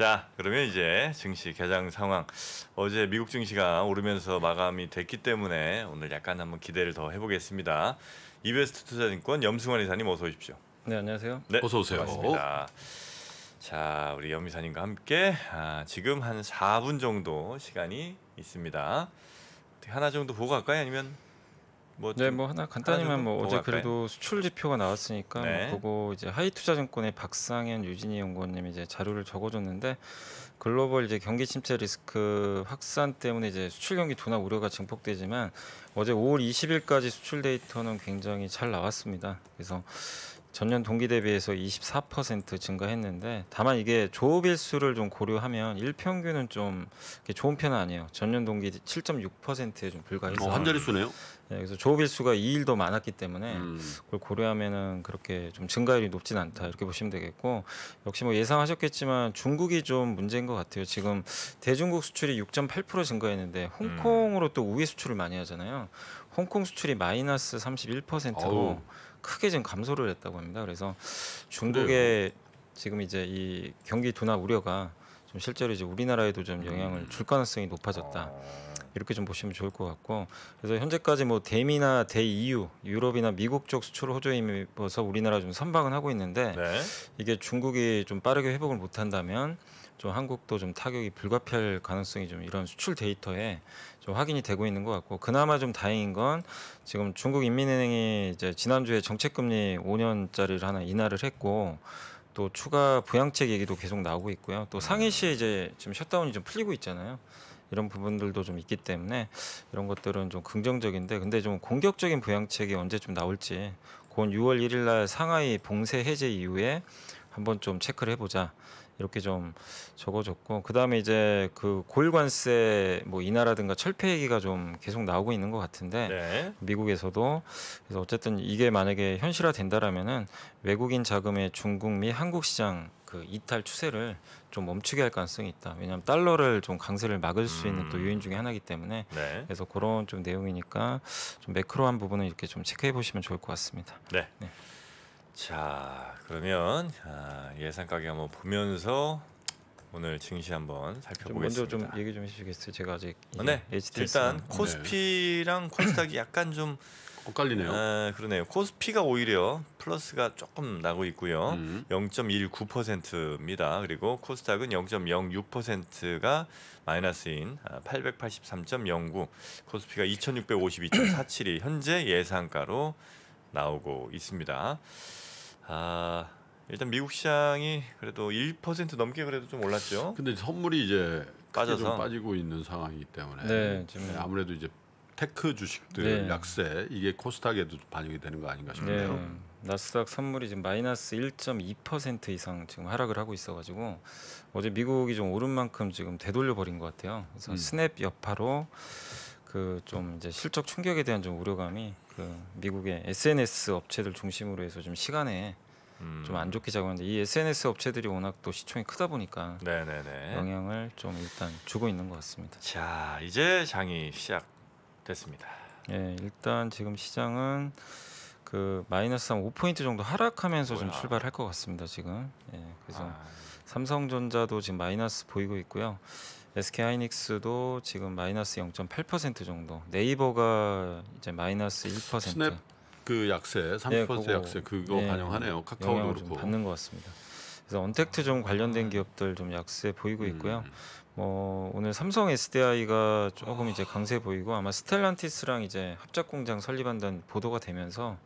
자, 그러면 이제 증시 개장 상황. 어제 미국 증시가 오르면서 마감이 됐기 때문에 오늘 약간 한번 기대를 더 해보겠습니다. 이베스트 투자증권 염승환 이사님 어서 오십시오. 네, 안녕하세요. 네, 어서 오세요. 반갑습니다. 자, 우리 염 이사님과 함께 아, 지금 한 4분 정도 시간이 있습니다. 하나 정도 보고 갈까요? 아니면 뭐 네, 뭐 하나 간단히만 뭐 어제 그래도 수출 지표가 나왔으니까 뭐 네. 뭐 그거 이제 하이투자증권의 박상현 유진희 연구원님 이제 자료를 적어줬는데 글로벌 이제 경기 침체 리스크 확산 때문에 이제 수출 경기 둔화 우려가 증폭되지만 어제 5월 20일까지 수출 데이터는 굉장히 잘 나왔습니다. 그래서 전년 동기 대비해서 24% 증가했는데 다만 이게 조업 일수를 좀 고려하면 일평균은 좀 좋은 편은 아니에요. 전년 동기 7.6%에 좀 불과해서 어, 한 자릿수네요. 네, 그래서 조업 일수가 2일도 많았기 때문에 음. 그걸 고려하면은 그렇게 좀 증가율이 높진 않다 이렇게 보시면 되겠고 역시 뭐 예상하셨겠지만 중국이 좀 문제인 것 같아요. 지금 대중국 수출이 6.8% 증가했는데 홍콩으로 음. 또 우회 수출을 많이 하잖아요. 홍콩 수출이 마이너스 31%로 어우. 크게 지금 감소를 했다고 합니다. 그래서 중국의 네, 네. 지금 이제 이 경기 둔화 우려가 좀 실제로 이제 우리나라에도 좀 영향을 음. 줄 가능성이 높아졌다. 아. 이렇게 좀 보시면 좋을 것 같고 그래서 현재까지 뭐 대미나 대EU 유럽이나 미국 쪽 수출 호조에 입어서 우리나라 좀 선방은 하고 있는데 네. 이게 중국이 좀 빠르게 회복을 못한다면 좀 한국도 좀 타격이 불가피할 가능성이 좀 이런 수출 데이터에 좀 확인이 되고 있는 것 같고 그나마 좀 다행인 건 지금 중국 인민은행이 이제 지난주에 정책금리 5년짜리를 하나 인하를 했고 또 추가 부양책 얘기도 계속 나오고 있고요. 또 상해시에 이제 지금 셧다운이 좀 풀리고 있잖아요. 이런 부분들도 좀 있기 때문에 이런 것들은 좀 긍정적인데 근데 좀 공격적인 부양책이 언제좀 나올지 그건 6월 1일 날 상하이 봉쇄 해제 이후에 한번 좀 체크를 해보자 이렇게 좀 적어줬고 그다음에 이제 그 고일관세 뭐 인하라든가 철폐 얘기가 좀 계속 나오고 있는 것 같은데 네. 미국에서도 그래서 어쨌든 이게 만약에 현실화 된다라면은 외국인 자금의 중국 및 한국 시장 그 이탈 추세를 좀 멈추게 할 가능성이 있다. 왜냐하면 달러를 좀 강세를 막을 수 있는 음. 또 요인 중에 하나이기 때문에 네. 그래서 그런 좀 내용이니까 좀 매크로한 부분은 이렇게 좀 체크해 보시면 좋을 것 같습니다. 네. 네. 자 그러면 아, 예상 가격 한번 보면서 오늘 증시 한번 살펴보겠습니다. 좀 먼저 좀 얘기 좀 해주시겠어요? 제가 아직 아, 네 일단 코스피랑 코스닥이 약간 좀 엇갈리네요. 아, 그러네요. 코스피가 오히려 플러스가 조금 나고 있고요. 음. 0.19%입니다. 그리고 코스닥은 0.06%가 마이너스인 883.09, 아, 코스피가 2652.47이 현재 예상가로 나오고 있습니다. 아, 일단 미국 시장이 그래도 1% 넘게 그래도 좀 올랐죠. 근데 선물이 이제 빠져서 빠지고 있는 상황이기 때문에 네, 지금 아무래도 이제 테크 주식들 네. 약세 이게 코스닥에도 반영이 되는 거 아닌가 싶네요. 네. 나스닥 선물이 지금 마이너스 1.2% 이상 지금 하락을 하고 있어가지고 어제 미국이 좀 오른 만큼 지금 되돌려 버린 것 같아요. 그래서 음. 스냅 여파로 그 좀 이제 실적 충격에 대한 좀 우려감이 그 미국의 SNS 업체들 중심으로 해서 좀 시간에 음. 좀안 좋게 작용하는데 이 SNS 업체들이 워낙 또 시총이 크다 보니까 네네네. 영향을 좀 일단 주고 있는 것 같습니다. 자 이제 장이 시작. 됐습니다. 예, 일단 지금 시장은 그 마이너스 한 5포인트 정도 하락하면서 뭐야. 좀 출발할 것 같습니다. 지금. 예, 그래서 아. 삼성전자도 지금 마이너스 보이고 있고요. SK 하이닉스도 지금 마이너스 0.8% 정도. 네이버가 이제 마이너스 1%. 스냅 그 약세 30% 예, 그거, 약세 그거 예, 반영하네요. 카카오도 그렇고. 받는 것 같습니다. 그래서 언택트 좀 관련된 음. 기업들 좀 약세 보이고 있고요. 음. 뭐 오늘 삼성 SDI가 조금 이제 강세 보이고 아마 스텔란티스랑 이제 합작 공장 설립한다는 보도가 되면서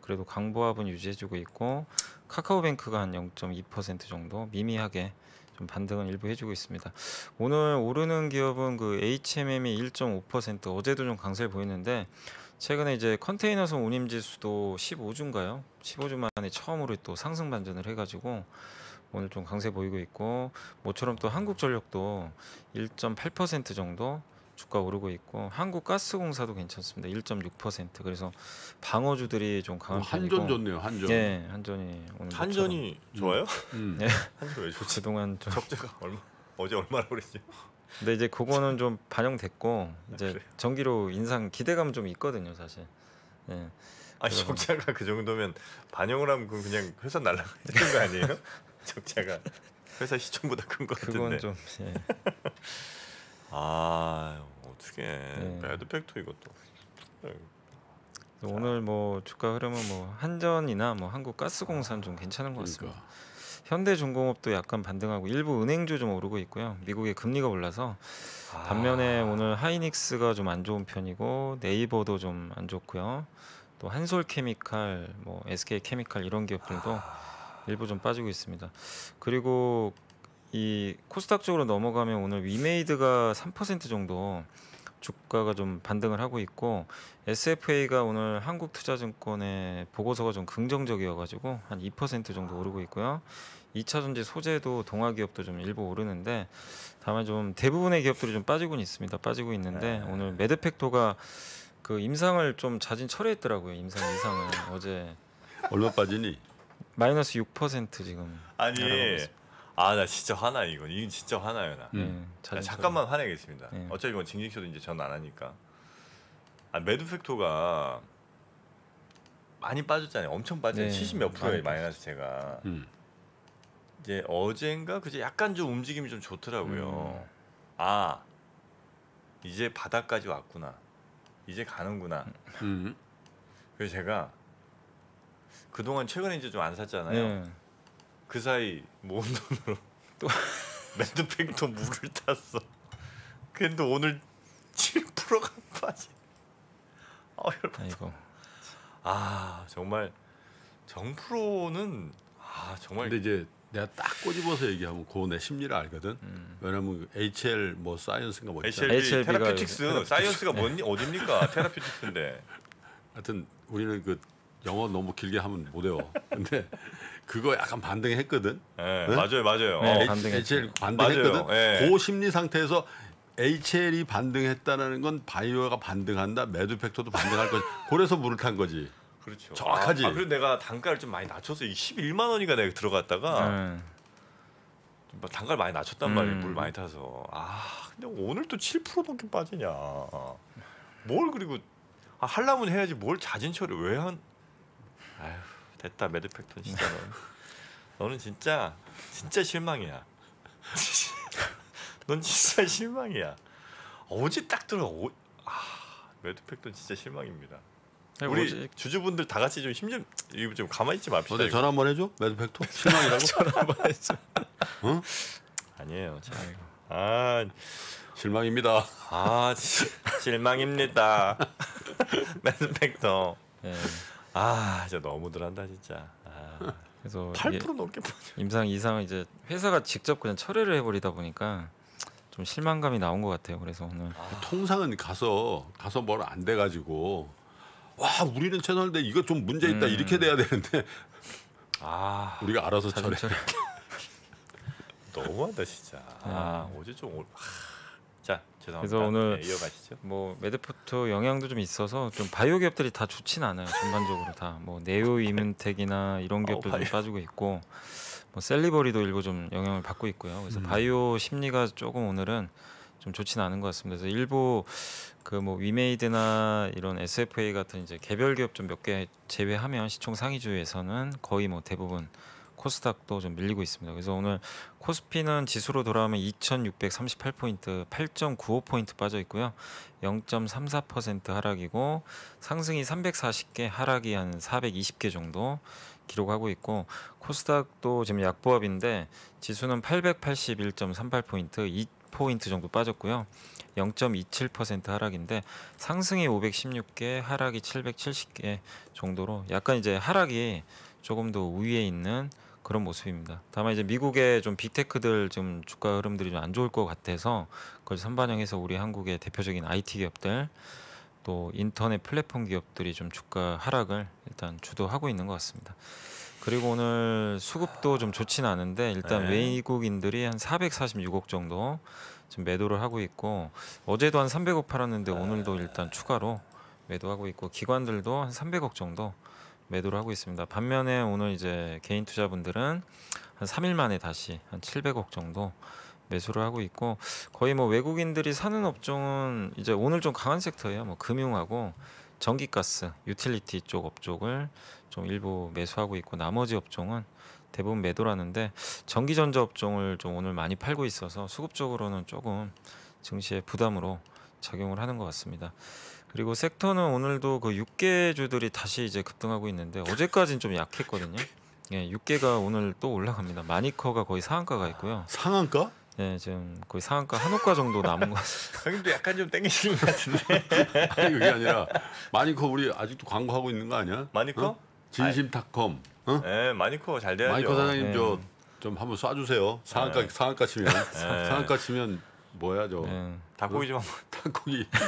그래도 강보합은 유지해주고 있고 카카오뱅크가 한 0.2% 정도 미미하게 좀 반등은 일부 해주고 있습니다. 오늘 오르는 기업은 그 HMM이 1.5% 어제도 좀강세 보였는데 최근에 이제 컨테이너선 운임지수도 15주인가요? 15주 만에 처음으로 또 상승 반전을 해가지고 오늘 좀 강세 보이고 있고 모처럼 또 한국전력도 1.8% 정도 주가 오르고 있고 한국가스공사도 괜찮습니다. 1.6% 그래서 방어주들이 좀 강한 오, 한전 편이고. 좋네요. 한전. 네, 한전이 오늘 한전이 좋아요? 음. 음. 네. 한전 왜 좋지? 그동안 좀 적자가 얼마 어제 얼마나고 그랬죠? 근데 이제 그거는 좀 반영됐고 아, 이제 그 전기료 인상 기대감 좀 있거든요, 사실. 네. 아니 적자가 그 정도면 반영을 하면 그냥 회사 날라가는 거 아니에요? 적자가 회사 시총보다 큰거 같은데. 그건 좀. 예. 아 어떻게 배드 팩토 네. 이것도. 네, 오늘 뭐 주가 흐름은 뭐 한전이나 뭐 한국가스공사는 좀 괜찮은 것 같습니다. 그러니까. 현대중공업도 약간 반등하고 일부 은행주 좀 오르고 있고요. 미국의 금리가 올라서 아. 반면에 오늘 하이닉스가 좀 안 좋은 편이고 네이버도 좀 안 좋고요. 또 한솔케미칼, 뭐 SK케미칼 이런 기업들도 아. 일부 좀 빠지고 있습니다. 그리고 이 코스닥 쪽으로 넘어가면 오늘 위메이드가 3% 정도 주가가 좀 반등을 하고 있고 SFA가 오늘 한국투자증권의 보고서가 좀 긍정적이어가지고 한 2% 정도 오르고 있고요. 2차전지 소재도 동화기업도좀 일부 오르는데 다만 좀 대부분의 기업들이 좀 빠지고는 있습니다. 빠지고 있는데 네. 오늘 매드팩토가그 임상을 좀 자진 철회했더라고요. 임상 이상을 어제 얼마 빠지니? 마이너스 6% 지금. 아니 아 나 진짜 화나 이건 이건 진짜 화나요 나. 네, 음. 나 아, 잠깐만 화내겠습니다. 네. 어차피 이건 뭐 징징쇼도 이제 전 안 하니까. 아 매드팩토가 많이 빠졌잖아요. 엄청 빠져요. 졌 네. 70몇 프로에 마이너스 제가. 음. 이제 어젠가 그제 약간 좀 움직임이 좀 좋더라고요. 음. 아 이제 바닥까지 왔구나. 이제 가는구나. 음. 그래서 제가 그동안 최근에 이제 좀 안 샀잖아요. 네. 그 사이 모은 돈으로 또 매드팩도 물을 탔어. 근데 오늘 7%가 빠지. 아 열받아. 이거. 아 정말 정프로는 아 정말. 근데 이제 내가 딱 꼬집어서 얘기하면 그내 심리를 알거든. 음. 왜냐면 HL 뭐 사이언스가 뭐 HLB, h l b 테라퓨틱스 테라퓨틱스. 사이언스가 뭔 네. 어딥니까 테라퓨틱스인데. 하여튼 우리는 그 영어 너무 길게 하면 못 외워. 근데 그거 약간 반등했거든. 네, 네? 맞아요, 맞아요. 네, 어, HL 반등했거든. 맞아요. 그 예. 심리 상태에서 HL이 반등했다는 건 바이오가 반등한다, 매드팩터도 반등할 거지. 그래서 물을 탄 거지. 그렇죠. 정확하지. 아, 아, 그리고 내가 단가를 좀 많이 낮춰서 11만 원인가 내가 들어갔다가 좀 네. 뭐 단가를 많이 낮췄단 음. 말이에요. 물 많이 타서. 아, 근데 오늘 또 7%밖에 빠지냐. 뭘 그리고 아, 하려면 해야지 뭘 자진처리 왜 한? 아휴 됐다 매드팩톤 진짜 너는. 너는 진짜 진짜 실망이야. 넌 진짜 실망이야. 어제 딱 들어 오, 아 매드팩톤 진짜 실망입니다. 네, 우리 어제... 주주분들 다 같이 좀 힘좀 좀, 좀 가만히 있지 맙시다. 어제 전화 한번 해줘 매드팩톤 실망이라고. 전화 한번 해줘. 응? 아니에요. 참. 아 실망입니다. 아 시, 실망입니다. 매드팩톤. 네. 아, 진짜 너무들 한다 진짜. 아. 그래서 8% 넘게 임상 이상은 이제 회사가 직접 그냥 철회를 해버리다 보니까 좀 실망감이 나온 것 같아요. 그래서 오늘 아. 통상은 가서 가서 뭘 안 돼가지고 와 우리는 채널인데 이거 좀 문제 있다 음. 이렇게 돼야 되는데 아 우리가 알아서 철회. 너무한다 진짜. 아, 어제 좀 올. 자, 죄송합니다. 그래서 오늘 네, 이어가시죠. 뭐 메드포트 영향도 좀 있어서 좀 바이오 기업들이 다 좋진 않아요. 전반적으로 다뭐 네오 네. 이문텍이나 이런 기업들 어, 좀 빠지고 있고 뭐 셀리버리도 일부 좀 영향을 받고 있고요. 그래서 음. 바이오 심리가 조금 오늘은 좀좋진 않은 것 같습니다. 그래서 일부 그 뭐 위메이드나 이런 SFA 같은 이제 개별 기업 좀 몇 개 제외하면 시총 상위주에서는 거의 뭐 대부분 코스닥도 좀 밀리고 있습니다. 그래서 오늘 코스피는 지수로 돌아오면 2,638포인트, 8.95포인트 빠져 있고요. 0.34% 하락이고 상승이 340개, 하락이 한 420개 정도 기록하고 있고 코스닥도 지금 약보합인데 지수는 881.38포인트, 2 포인트 정도 빠졌고요. 0.27% 하락인데 상승이 516개, 하락이 770개 정도로 약간 이제 하락이 조금 더위에 있는 그런 모습입니다. 다만 이제 미국의 좀 빅테크들 좀 주가 흐름들이 좀 안 좋을 것 같아서 그걸 선반영해서 우리 한국의 대표적인 IT 기업들 또 인터넷 플랫폼 기업들이 좀 주가 하락을 일단 주도하고 있는 것 같습니다. 그리고 오늘 수급도 좀 좋지는 않은데 일단 네. 외국인들이 한 446억 정도 지금 매도를 하고 있고 어제도 한 300억 팔았는데 네. 오늘도 일단 추가로 매도하고 있고 기관들도 한 300억 정도 매도를 하고 있습니다. 반면에 오늘 이제 개인 투자분들은 한 3일 만에 다시 한 700억 정도 매수를 하고 있고 거의 뭐 외국인들이 사는 업종은 이제 오늘 좀 강한 섹터예요. 뭐 금융하고 전기가스, 유틸리티 쪽 업종을 좀 일부 매수하고 있고 나머지 업종은 대부분 매도라는데 전기전자 업종을 좀 오늘 많이 팔고 있어서 수급적으로는 조금 증시에 부담으로 작용을 하는 것 같습니다. 그리고 섹터는 오늘도 그육개 주들이 다시 이제 급등하고 있는데 어제까지는 좀 약했거든요. 예, 육개가 오늘 또 올라갑니다. 마니커가 거의 상한가가 있고요. 상한가? 네, 지금 거의 상한가 한옥가 정도 남은 것 같습니다. 형님도 약간 좀 땡기시는 것 같은데. 아니 그게 아니라 마니커 우리 아직도 광고하고 있는 거 아니야? 마니커? 어? 진심닷컴. 어? 아, 예, 마니커 잘 돼야죠. 마니커 사장님 네. 저좀 한번 쏴주세요. 상한가 네. 상한가 치면 네. 상한가 치면 뭐야 저 네. 닭고기 좀 한번 닭고기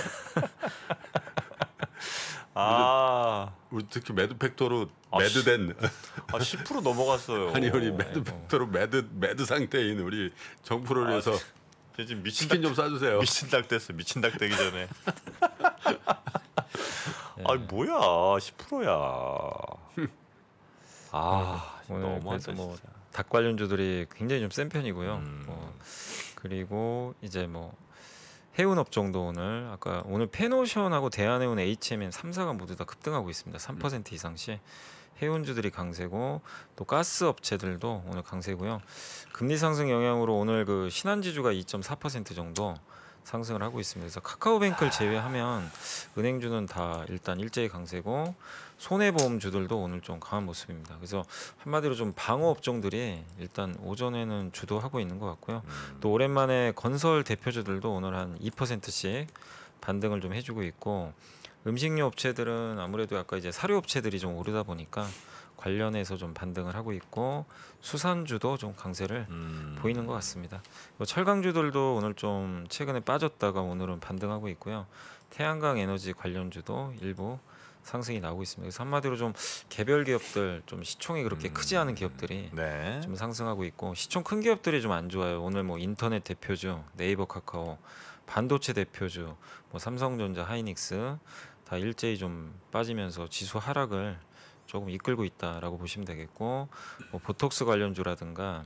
아 우리 특히 매드팩토로 아, 매드된 아, 10% 넘어갔어요 아니 우리 매드팩토로 어. 매드 매드 상태인 우리 정프로 아, 위해서 아, 지금 미친 치킨 좀 싸주세요 미친 닭 됐어 미친 닭 되기 전에 네. 아니 뭐야 10%야 아, 아 너무하다 뭐, 닭 관련주들이 굉장히 좀 센 편이고요 음. 뭐. 그리고 이제 뭐 해운 업종도 오늘 아까 오늘 페노션하고 대한해운 HMN 3사가 모두 다 급등하고 있습니다. 3% 음. 이상씩 해운주들이 강세고 또 가스 업체들도 오늘 강세고요. 금리 상승 영향으로 오늘 그 신한지주가 2.4% 정도 상승을 하고 있습니다. 그래서 카카오뱅크를 제외하면 은행주는 다 일단 일제히 강세고 손해보험주들도 오늘 좀 강한 모습입니다. 그래서 한마디로 좀 방어 업종들이 일단 오전에는 주도하고 있는 것 같고요. 음. 또 오랜만에 건설 대표주들도 오늘 한 2%씩 반등을 좀 해주고 있고 음식료 업체들은 아무래도 아까 이제 사료 업체들이 좀 오르다 보니까 관련해서 좀 반등을 하고 있고 수산주도 좀 강세를 음. 보이는 것 같습니다. 뭐 철강주들도 오늘 좀 최근에 빠졌다가 오늘은 반등하고 있고요. 태양광 에너지 관련주도 일부 상승이 나오고 있습니다. 그래서 한마디로 좀 개별 기업들 좀 시총이 그렇게 음. 크지 않은 기업들이 네. 좀 상승하고 있고 시총 큰 기업들이 좀 안 좋아요. 오늘 뭐 인터넷 대표주 네이버 카카오 반도체 대표주 뭐 삼성전자 하이닉스 다 일제히 좀 빠지면서 지수 하락을 조금 이끌고 있다라고 보시면 되겠고 뭐 보톡스 관련주라든가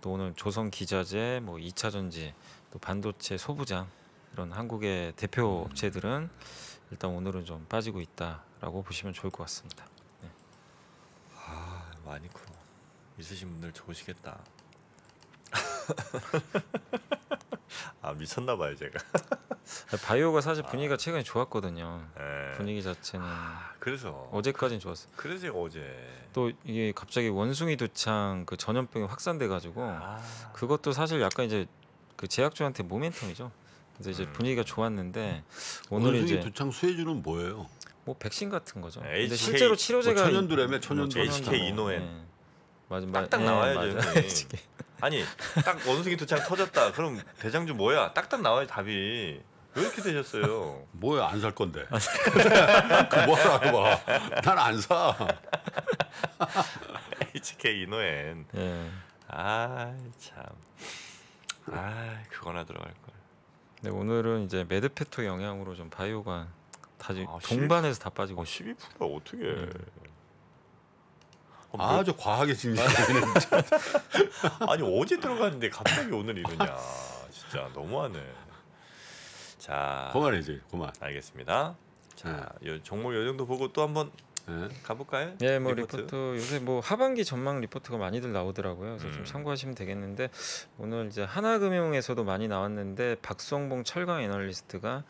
또 오늘 조선 기자재, 뭐 2차전지, 또 반도체 소부장 이런 한국의 대표 음. 업체들은 일단 오늘은 좀 빠지고 있다라고 보시면 좋을 것 같습니다. 네. 아 많이 크 있으신 분들 좋으시겠다. 아 미쳤나 봐요 제가. 바이오가 사실 아. 분위기가 아. 최근에 좋았거든요. 네. 분위기 자체는. 아, 그래서 어제까진 좋았어요. 그래서 어제. 또 이게 갑자기 원숭이 두창 그 전염병이 확산돼 가지고 아. 그것도 사실 약간 이제 그 제약주한테 모멘텀이죠. 그래서 이제 음. 분위기가 좋았는데 오늘 원숭이 이제 두창 수혜주는 뭐예요? 뭐 백신 같은 거죠. HK, 근데 실제로 치료제가 뭐 천연두레며 천연두 HK 이노엔 네. 맞아, 딱딱 네, 나와야죠. 아니 딱 원숭이 두창 터졌다. 그럼 대장주 뭐야? 딱딱 나와야 답이. 왜 이렇게 되셨어요? 뭐야 안 살 건데. 아, 네. 그 뭐라고 봐. 난안 사. HK 이노엔. 예. 아 참. 아 그거나 들어갈 걸. 근 네, 오늘은 이제 매드페토 영향으로 좀 바이오가 다시 아, 동반해서 다 빠지고. 아, 12%가 어떻게? 네. 어, 아주 뭐... 과하게 진지하네 아니 어제 들어갔는데 갑자기 오늘 이러냐 진짜 너무하네 자, 그만이지 그만. 알겠습니다. 자, 네. 요 종목 요 정도 보고 또 한번 네. 가볼까요? 예, 뭐 리포트? 리포트? 요새 뭐 하반기 전망 리포트가 많이들 나오더라고요. 그래서 음. 좀 참고하시면 되겠는데 오늘 이제 하나금융에서도 많이 나왔는데 박성봉 철강 애널리스트가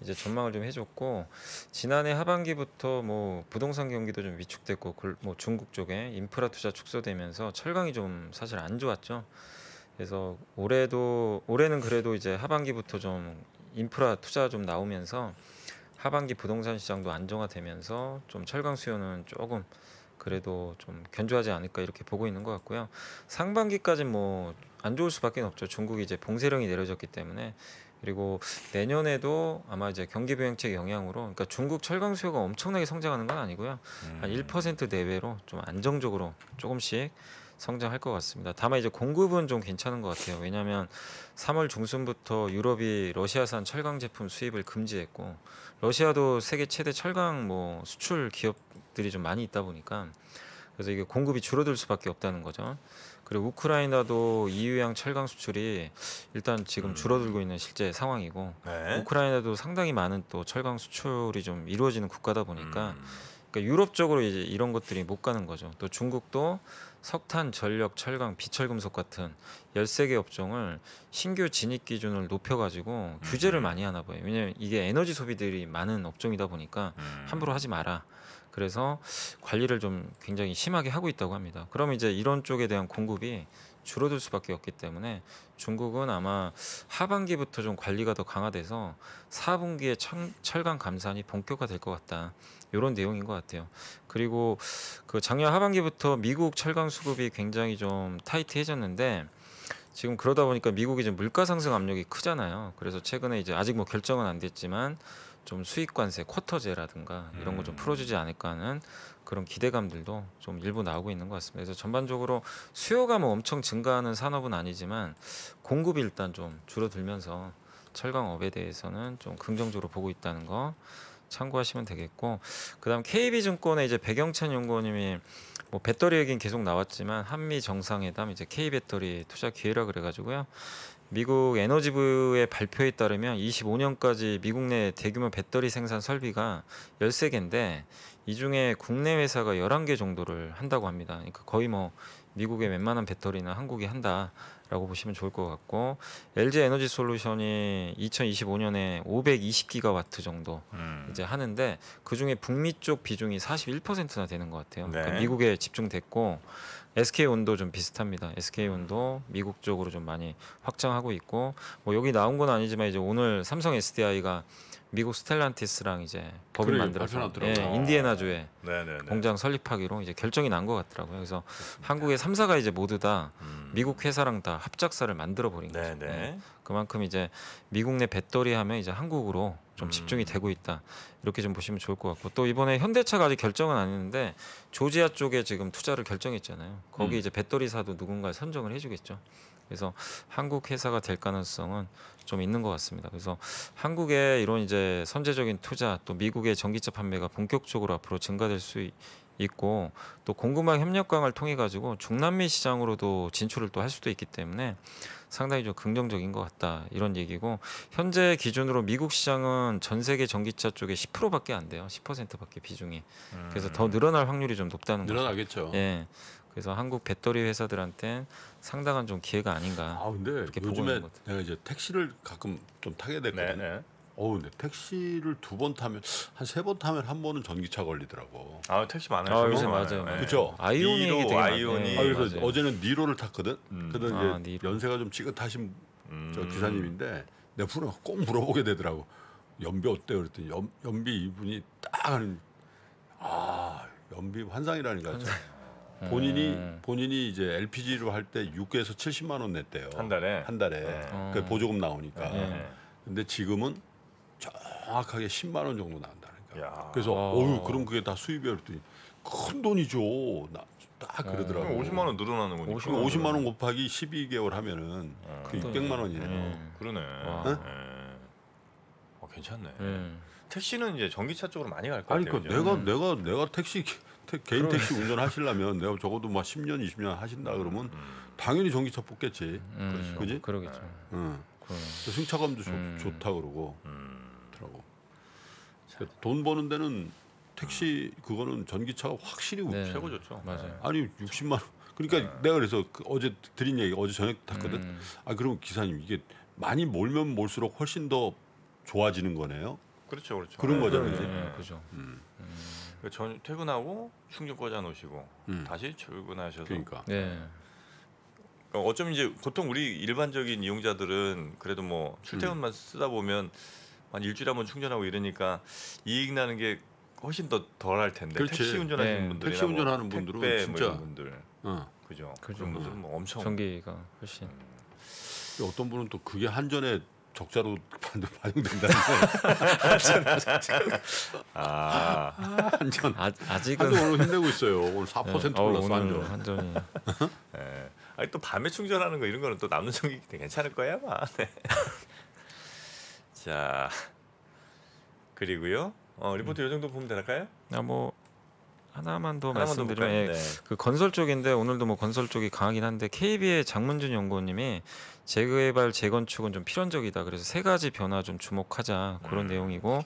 이제 전망을 좀 해줬고 지난해 하반기부터 뭐 부동산 경기도 좀 위축됐고 그 뭐 중국 쪽에 인프라 투자 축소되면서 철강이 좀 사실 안 좋았죠. 그래서 올해도 올해는 그래도 이제 하반기부터 좀 인프라 투자 좀 나오면서 하반기 부동산 시장도 안정화되면서 좀 철강 수요는 조금 그래도 좀 견조하지 않을까 이렇게 보고 있는 것 같고요. 상반기까지는 뭐 안 좋을 수밖에 없죠. 중국이 이제 봉쇄령이 내려졌기 때문에 그리고 내년에도 아마 이제 경기 부양책 영향으로 그러니까 중국 철강 수요가 엄청나게 성장하는 건 아니고요. 음. 한1% 내외로 좀 안정적으로 조금씩 성장할 것 같습니다. 다만 이제 공급은 좀 괜찮은 것 같아요. 왜냐하면 3월 중순부터 유럽이 러시아산 철강 제품 수입을 금지했고 러시아도 세계 최대 철강 뭐 수출 기업들이 좀 많이 있다 보니까 그래서 이게 공급이 줄어들 수밖에 없다는 거죠. 그리고 우크라이나도 EU양 철강 수출이 일단 지금 음. 줄어들고 있는 실제 상황이고 네. 우크라이나도 상당히 많은 또 철강 수출이 좀 이루어지는 국가다 보니까 음. 그러니까 유럽 쪽으로 이제 이런 것들이 못 가는 거죠. 또 중국도 석탄, 전력, 철강, 비철금속 같은 13개 업종을 신규 진입 기준을 높여가지고 규제를 음. 많이 하나 봐요. 왜냐면 이게 에너지 소비들이 많은 업종이다 보니까 음. 함부로 하지 마라. 그래서 관리를 좀 굉장히 심하게 하고 있다고 합니다. 그럼 이제 이런 쪽에 대한 공급이 줄어들 수밖에 없기 때문에 중국은 아마 하반기부터 좀 관리가 더 강화돼서 4분기에 철, 철강 감산이 본격화될 것 같다. 이런 내용인 것 같아요. 그리고 그 작년 하반기부터 미국 철강 수급이 굉장히 좀 타이트해졌는데 지금 그러다 보니까 미국이 좀 물가 상승 압력이 크잖아요. 그래서 최근에 이제 아직 뭐 결정은 안 됐지만 좀 수입 관세 쿼터제라든가 이런 거좀 음. 풀어주지 않을까 하는 그런 기대감들도 좀 일부 나오고 있는 것 같습니다. 그래서 전반적으로 수요가 뭐 엄청 증가하는 산업은 아니지만 공급이 일단 좀 줄어들면서 철강업에 대해서는 좀 긍정적으로 보고 있다는 거 참고하시면 되겠고 그다음 KB증권의 이제 배경찬 연구원님이 뭐 배터리 얘기는 계속 나왔지만 한미 정상회담 이제 K 배터리 투자 기회라 그래가지고요. 미국 에너지부의 발표에 따르면 25년까지 미국 내 대규모 배터리 생산 설비가 13개인데 이 중에 국내 회사가 11개 정도를 한다고 합니다. 그러니까 거의 뭐 미국의 웬만한 배터리는 한국이 한다. 라고 보시면 좋을 것 같고 LG 에너지 솔루션이 2025년에 520기가와트 정도 음. 이제 하는데 그 중에 북미 쪽 비중이 41%나 되는 것 같아요. 그러니까 네. 그러니까 미국에 집중됐고 SK 온도 좀 비슷합니다. SK 온도 미국 쪽으로 좀 많이 확장하고 있고 뭐 여기 나온 건 아니지만 이제 오늘 삼성 SDI가 미국 스텔란티스랑 이제 법을 만들어서 예, 아. 인디애나주에 공장 설립하기로 이제 결정이 난 것 같더라고요. 그래서 그렇습니다. 한국의 삼사가 이제 모두 다 음. 미국 회사랑 다 합작사를 만들어 버린 거죠. 예, 그만큼 이제 미국 내 배터리 하면 이제 한국으로 좀 집중이 음. 되고 있다 이렇게 좀 보시면 좋을 것 같고 또 이번에 현대차가 아직 결정은 안했는데 조지아 쪽에 지금 투자를 결정했잖아요. 거기 음. 이제 배터리사도 누군가 선정을 해주겠죠. 그래서 한국 회사가 될 가능성은 좀 있는 것 같습니다. 그래서 한국의 이런 이제 선제적인 투자 또 미국의 전기차 판매가 본격적으로 앞으로 증가될 수 있고 또 공급망 협력 강을 통해 가지고 중남미 시장으로도 진출을 또 할 수도 있기 때문에 상당히 좀 긍정적인 것 같다 이런 얘기고 현재 기준으로 미국 시장은 전 세계 전기차 쪽에 10%밖에 안 돼요. 10%밖에 비중이. 그래서 더 음. 늘어날 확률이 좀 높다는 늘어나겠죠. 거죠 예. 그래서 한국 배터리 회사들한테 상당한 좀 기회가 아닌가. 아 근데 요즘에 내가 이제 택시를 가끔 좀 타게 됐거든요. 어 근데 택시를 두 번 타면 한 세 번 타면 한 번은 전기차 걸리더라고. 아 택시 많아요. 아, 요새 맞아요. 맞아요. 그죠. 아이오닉이 니로, 되게 아이오닉. 네, 아, 그래서 맞아요. 어제는 니로를 탔거든. 음. 근데 아, 이제 니 연세가 좀 찌긋하신 음. 저 기사님인데 내 분은 꼭 물어보게 되더라고. 연비 어때? 그랬더니 연, 연비 이분이 딱 하는 아 연비 환상이라는 거죠. 환상. 본인이 음. 본인이 이제 LPG로 할 때 6에서 70만 원 냈대요. 한 달에 한 달에 네. 그 보조금 나오니까. 네. 네. 근데 지금은 정확하게 10만 원 정도 나온다니까. 야. 그래서 아. 어유 그럼 그게 다 수입이었더니 큰 돈이죠. 나, 딱 그러더라고. 요 50만 원 늘어나는 거니까. 50만 원, 50만 원 곱하기 12개월 하면은 네. 그 600만 원이네요. 네. 그러네. 어, 네. 어 괜찮네. 택시는 이제 전기차 쪽으로 많이 갈거 그 같아요. 그러니까 내가 음. 내가 내가 택시 택, 개인 택시 운전하시려면 내가 적어도 막 10년, 20년 하신다 그러면 음, 음. 당연히 전기차 뽑겠지. 음, 그렇죠. 뭐 그지? 그러겠죠. 응. 어. 승차감도 음. 좋, 다 그러고. 그 그러니까 돈 버는 데는 택시 그거는 전기차가 확실히 네. 최고 좋죠. 맞아요. 아니 60만 원. 그러니까 네. 내가 그래서 그 어제 드린 얘기 어제 저녁 탔거든. 음. 아 그럼 기사님 이게 많이 몰면 몰수록 훨씬 더 좋아지는 거네요. 그렇죠, 그렇죠. 그런 네, 거잖아요. 네, 그죠 음. 음. 그 전 퇴근하고 충격 꽂아 놓으시고 음. 다시 출근하셔서 그러니까. 네. 예. 그러니 어쩜 이제 보통 우리 일반적인 이용자들은 그래도 뭐 출퇴근만 음. 쓰다 보면 한 일주일에 한번 충전하고 이러니까 이익 나는 게 훨씬 더 덜할 텐데 그렇지. 택시 운전하시는 네. 예. 분들 택시 뭐 운전하는 뭐 분들은 진짜 뭐 분들 어. 그죠 그죠 그런 분들은 뭐 엄청 전기가 훨씬 음. 어떤 분은 또 그게 한전에 적자로 반영된다는 아, 한전 아, 아직은 한전 오늘 힘내고 있어요. 오늘 4% 네, 올랐어 한전. 한전이. 네. 아니 또 밤에 충전하는 거 이런 거는 또 남는 전기 괜찮을 거야 아마. 네. 자 그리고요. 어 리포트 음. 요 정도 보면 될까요? 아뭐 하나만 더 하나만 말씀드리면 예, 네. 그 건설 쪽인데 오늘도 뭐 건설 쪽이 강하긴 한데 KB의 장문준 연구원님이 재개발 재건축은 좀 필연적이다. 그래서 세 가지 변화 좀 주목하자 그런 음. 내용이고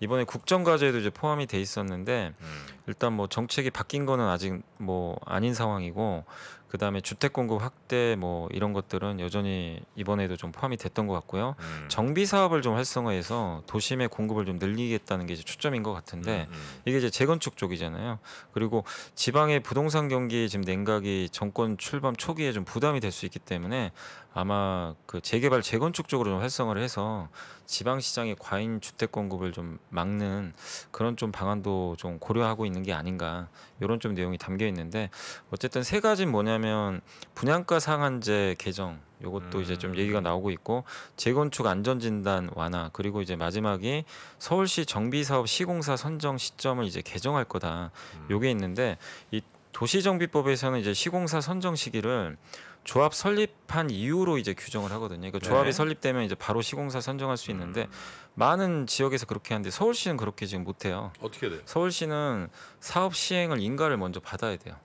이번에 국정과제에도 이제 포함이 돼 있었는데 음. 일단 뭐 정책이 바뀐 거는 아직 뭐 아닌 상황이고 그다음에 주택 공급 확대 뭐 이런 것들은 여전히 이번에도 좀 포함이 됐던 것 같고요. 음. 정비 사업을 좀 활성화해서 도심의 공급을 좀 늘리겠다는 게 이제 초점인 것 같은데 음, 음. 이게 이제 재건축 쪽이잖아요. 그리고 지방의 부동산 경기 지금 냉각이 정권 출범 초기에 좀 부담이 될 수 있기 때문에 아마 그 재개발 재건축 쪽으로 좀 활성화를 해서 지방 시장의 과잉 주택 공급을 좀 막는 그런 좀 방안도 좀 고려하고 있는 게 아닌가 이런 좀 내용이 담겨 있는데 어쨌든 세 가지 뭐냐면 분양가 상한제 개정 요것도 음. 이제 좀 얘기가 음. 나오고 있고 재건축 안전 진단 완화 그리고 이제 마지막이 서울시 정비 사업 시공사 선정 시점을 이제 개정할 거다. 음. 요게 있는데 이 도시정비법에서는 이제 시공사 선정 시기를 조합 설립한 이후로 이제 규정을 하거든요. 그러니까 네. 조합이 네. 설립되면 이제 바로 시공사 선정할 수 있는데 음. 많은 지역에서 그렇게 하는데 서울시는 그렇게 지금 못해요. 어떻게 돼요? 서울시는 사업 시행을 인가를 먼저 받아야 돼요.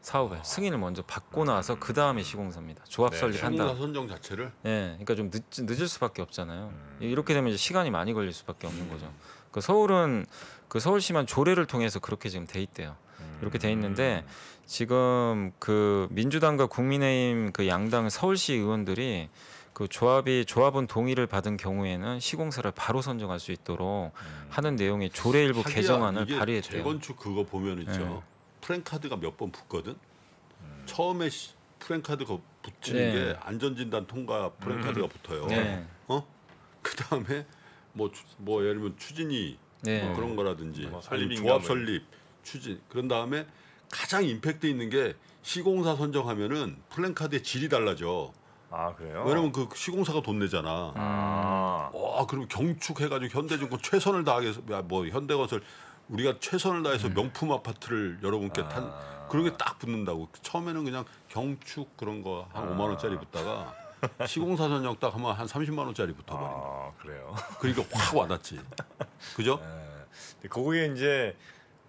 사업에 아. 승인을 먼저 받고 나서 음. 그 다음에 시공사입니다. 조합 네. 설립한다. 시공사 선정 자체를. 예, 네, 그러니까 좀 늦, 늦을 수밖에 없잖아요. 음. 이렇게 되면 이제 시간이 많이 걸릴 수밖에 없는 음. 거죠. 그 서울은 그 서울시만 조례를 통해서 그렇게 지금 돼 있대요. 이렇게 돼 있는데 지금 그 민주당과 국민의힘 그 양당 서울시 의원들이 그 조합이 조합은 동의를 받은 경우에는 시공사를 바로 선정할 수 있도록 음. 하는 내용의 조례 일부 개정안을 발의했대요. 재건축 그거 보면 네. 있죠. 네. 프랭카드가 몇 번 붙거든. 음. 처음에 프랭카드 가 붙이는 네. 게 안전진단 통과 프랭카드가 음. 붙어요. 네. 어? 그 다음에 뭐 뭐 예를 들면 추진이 네. 뭐 그런 거라든지 뭐 조합 뭐 설립 추진 그런 다음에 가장 임팩트 있는 게 시공사 선정하면은 플랜카드의 질이 달라져. 아 그래요? 왜냐면 그 시공사가 돈 내잖아. 아. 와 그리고 경축해가지고 현대중권 최선을 다하게 뭐 현대건설 우리가 최선을 다해서 음. 명품 아파트를 여러분께 탄 아. 그런 게 딱 붙는다고 처음에는 그냥 경축 그런 거한 아. 오만 원짜리 붙다가 시공사 선정 딱 하면 한 30만 원짜리 붙어버린다. 아, 그래요. 그러니까 확 와닿지. 그죠? 네. 근데 에 이제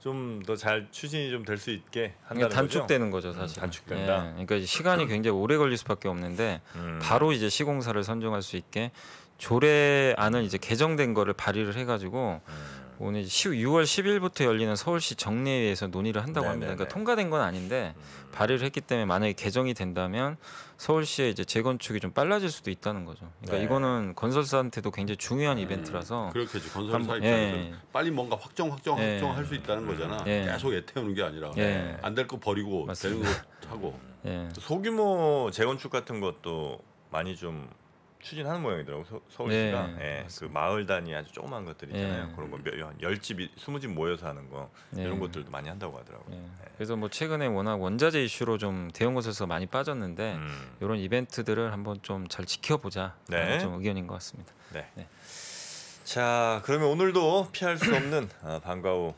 좀더잘 추진이 좀 될 수 있게 한다는 단축되는 거죠, 음, 사실. 음, 단축된다. 예, 그러니까 시간이 굉장히 오래 걸릴 수밖에 없는데 음. 바로 이제 시공사를 선정할 수 있게 조례안은 이제 개정된 거를 발의를 해가지고 음. 오늘 6월 10일부터 열리는 서울시 정례회에서 논의를 한다고 합니다. 그러니까 통과된 건 아닌데 음. 발의를 했기 때문에 만약에 개정이 된다면 서울시의 이제 재건축이 좀 빨라질 수도 있다는 거죠. 그러니까 네. 이거는 건설사한테도 굉장히 중요한 음. 이벤트라서 음. 그렇겠죠. 건설사 입장에서 예. 빨리 뭔가 확정 확정 예. 확정할 수 있다는 거잖아. 예. 계속 애태우는 게 아니라 예. 안될 거 버리고 맞습니다. 되는 거 하고 예. 소규모 재건축 같은 것도 많이 좀 추진하는 모양이더라고요. 서울시가 네, 예, 그 마을 단위 아주 조그만 것들 있잖아요. 네. 그런 거몇열 집이 스무 집 모여서 하는 거 네. 이런 것들도 많이 한다고 하더라고요. 네. 예. 그래서 뭐 최근에 워낙 원자재 이슈로 좀 대형 건에서 많이 빠졌는데 음. 이런 이벤트들을 한번 좀 잘 지켜보자 네. 좀 의견인 것 같습니다. 네. 네. 자 그러면 오늘도 피할 수 없는 아, 방과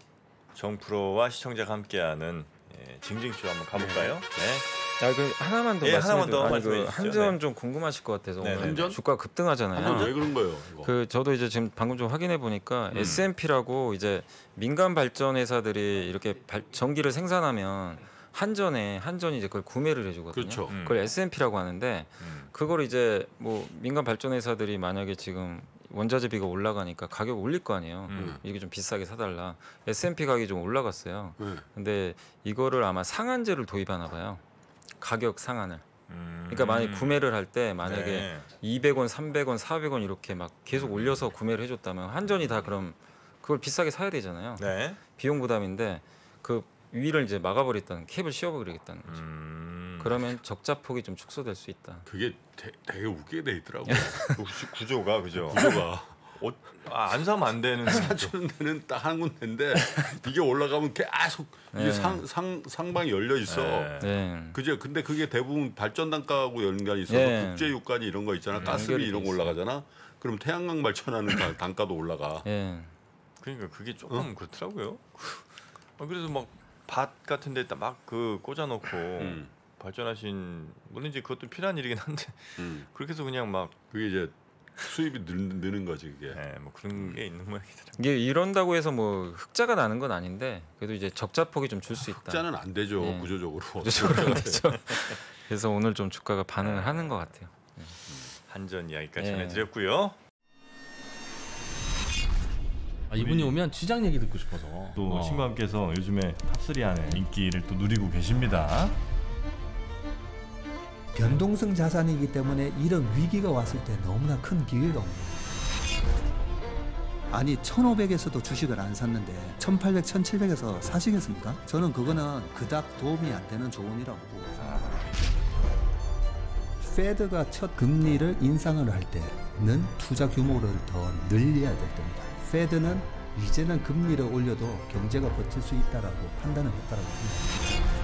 정프로와 시청자 함께하는 예, 징징쇼 한번 가볼까요? 네. 네. 아그 하나만 더 예, 하나만 더 그 말씀해 주시죠. 한전 네. 좀 궁금하실 것 같아서 네, 네. 오늘 한전? 주가 급등하잖아요. 한전 왜 그런 거예요? 이거? 그 저도 이제 지금 방금 좀 확인해 보니까 음. S&P라고 이제 민간 발전 회사들이 이렇게 발, 전기를 생산하면 한전에 한전이 이제 그걸 구매를 해주거든요. 그렇죠. 음. 그걸 S&P라고 하는데 음. 그걸 이제 뭐 민간 발전 회사들이 만약에 지금 원자재 비가 올라가니까 가격 올릴 거 아니에요. 음. 이게 좀 비싸게 사달라. S&P 가격이 좀 올라갔어요. 음. 근데 이거를 아마 상한제를 도입하나 봐요. 가격 상한을. 음. 그러니까 만약 에 구매를 할 때 만약에 네. 200원, 300원, 400원 이렇게 막 계속 음. 올려서 구매를 해줬다면 한전이 다 그럼 그걸 비싸게 사야 되잖아요. 네. 비용 부담인데 그 위를 이제 막아버렸다는 캡을 씌워버리겠다는 거죠. 음. 그러면 적자 폭이 좀 축소될 수 있다. 그게 되, 게 웃기게 돼 있더라고. 혹시 구조가 그죠? 구조가 어, 아, 안 사면 안 되는 사주는 데는 딱 한 군데인데 이게 올라가면 계속 이게 네. 상, 상, 상방이 열려 있어. 네. 네. 그죠? 근데 그게 대부분 발전 단가하고 연관이 있어 네. 국제 유가니 이런 거 있잖아. 네. 가스비 이런 거 올라가잖아. 그럼 태양광 발전하는 단가도 올라가. 네. 그러니까 그게 조금 응? 어? 그렇더라고요. 어, 그래서 막 밭 같은 데다 막 그 꽂아놓고 음. 발전하신 물론 이제 그것도 필요한 일이긴 한데 음. 그렇게 해서 그냥 막 그게 이제 수입이 늘, 느는 거지 그게. 네, 뭐 그런 음. 게 있는 모양이더라고요. 이게 이런다고 해서 뭐 흑자가 나는 건 아닌데 그래도 이제 적자 폭이 좀 줄 수 있다. 흑자는 안 되죠 네. 구조적으로. 구조적으로 되죠. 네. 그래서 오늘 좀 주가가 반응을 아. 하는 것 같아요. 네. 음. 한전 이야기까지 네. 전해드렸고요. 아, 이분이 오면 시장 얘기 듣고 싶어서 또 어. 신부님께서 요즘에 탑3 안에 인기를 또 누리고 계십니다. 변동성 자산이기 때문에 이런 위기가 왔을 때 너무나 큰 기회가 옵니다. 아니 1500에서도 주식을 안 샀는데 1800, 1700에서 사시겠습니까? 저는 그거는 그닥 도움이 안 되는 조언이라고 보고 페드가 첫 금리를 인상을 할 때는 투자 규모를 더 늘려야 될 겁니다. 페드는 이제는 금리를 올려도 경제가 버틸 수있다고 판단을 했다고 생각합니다.